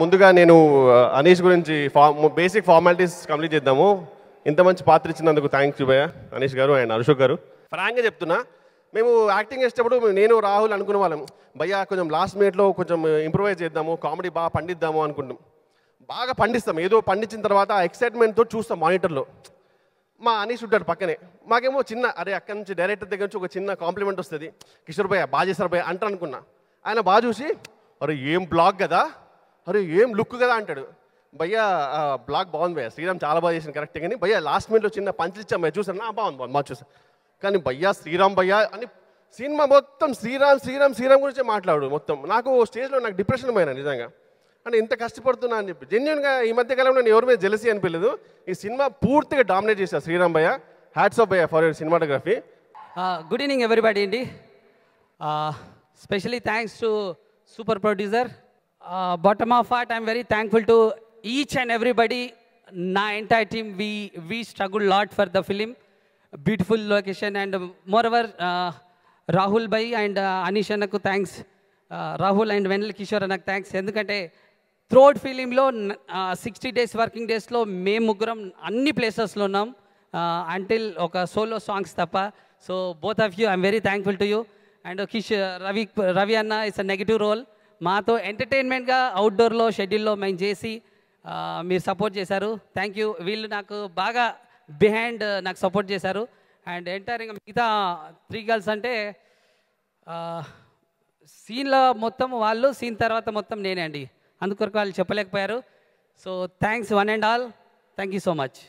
ముందుగా నేను అనీష్ గురించి ఫార్మ్ బేసిక్ ఫార్మాలిటీస్ కంప్లీట్ చేద్దాము ఇంత మంచి పాత్ర ఇచ్చినందుకు థ్యాంక్స్ చూబయ్య అనీష్ గారు అండ్ అశోక్ గారు ఫ్రాంక్గా చెప్తున్నా మేము యాక్టింగ్ చేసేటప్పుడు నేను రాహుల్ అనుకునే వాళ్ళం భయ్యా కొంచెం లాస్ట్ మినిట్లో కొంచెం ఇంప్రూవైజ్ చేద్దాము కామెడీ బాగా పండిద్దాము అనుకుంటాం బాగా పండిస్తాం ఏదో పండించిన తర్వాత ఎక్సైట్మెంట్తో చూస్తాం మానిటర్లో మా అనీష్ ఉంటాడు పక్కనే మాకేమో చిన్న అరే అక్కడి నుంచి డైరెక్టర్ దగ్గర నుంచి ఒక చిన్న కాంప్లిమెంట్ వస్తుంది కిషోర్ భయ్య బాగా చేస్తారు భయ్య అంటారు అనుకున్నా ఆయన బాగా చూసి అరే ఏం బ్లాగ్ కదా అరే ఏం లుక్ కదా అంటాడు భయ్యా బ్లాక్ బాగుంది భయ్యా శ్రీరామ్ చాలా బాగా చేసింది కరెక్ట్ కానీ భయ్యా లాస్ట్ మినిట్లో చిన్న పంచులు ఇచ్చాం భయ్య చూసాను బాగుంది బాగుంది మా చూసాను కానీ భయ్యా శ్రీరామ్ భయ్యా అని సినిమా మొత్తం శ్రీరామ్ శ్రీరామ్ శ్రీరామ్ గురించి మాట్లాడు మొత్తం నాకు స్టేజ్లో నాకు డిప్రెషన్ పోయినా నిజంగా అంటే ఇంత కష్టపడుతున్నా అని చెప్పి జెన్యున్గా ఈ మధ్య కాలంలో నేను ఎవరి మీద జెలసీ అనిపించలేదు ఈ సినిమా పూర్తిగా డామినేట్ చేశాను శ్రీరామ్ భయ్య హ్యాట్స్ ఆఫ్ భయ్య for your cinematography good evening everybody అండి specially thanks to super producer Uh, bottom of heart, I'm very thankful to each and everybody. Na entire team, we, we struggled a lot for the film. Beautiful location and uh, moreover, uh, Rahul Bhai and uh, Anish Annaku thanks. Uh, Rahul and Venel Kishore Annaku thanks. ఎందుకంటే throughout ఫిలింలో sixty days working డేస్లో మేము ముగ్గురం అన్ని ప్లేసెస్లో ఉన్నాం until ఒక solo songs తప్ప so both of you I'm very thankful to you and Kish Ravi Ravi అన్న ఇట్స్ అ నెగిటివ్ రోల్ మాతో ఎంటర్టైన్మెంట్గా అవుట్డోర్లో షెడ్యూల్లో మేము చేసి మీరు సపోర్ట్ చేశారు థ్యాంక్ యూ వీళ్ళు నాకు బాగా బిహైండ్ నాకు సపోర్ట్ చేశారు అండ్ ఎంటర్ ఇంకా మిగతా త్రీ గర్ల్స్ అంటే సీన్లో మొత్తం వాళ్ళు సీన్ తర్వాత మొత్తం నేనే అండి అందుకొరకు వాళ్ళు చెప్పలేకపోయారు so thanks one and all thank you so much